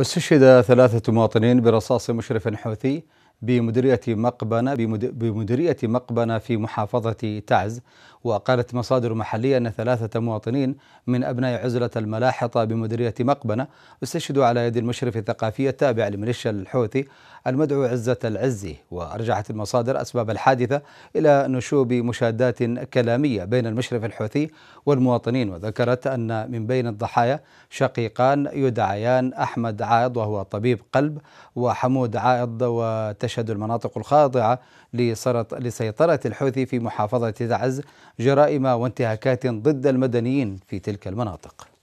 استشهد ثلاثة مواطنين برصاص مشرف حوثي بمديرية مقبنة بمديرية مقبنة في محافظة تعز وقالت مصادر محلية أن ثلاثة مواطنين من أبناء عزلة الملاحطة بمديرية مقبنة استشهدوا على يد المشرف الثقافي التابع لميليشيا الحوثي المدعو عزة العزي وأرجحت المصادر أسباب الحادثة إلى نشوب مشادات كلامية بين المشرف الحوثي والمواطنين وذكرت أن من بين الضحايا شقيقان يدعيان أحمد عائض وهو طبيب قلب وحمود عائض وتشريف تشهد المناطق الخاضعة لسيطرة الحوثي في محافظة دعز جرائم وانتهاكات ضد المدنيين في تلك المناطق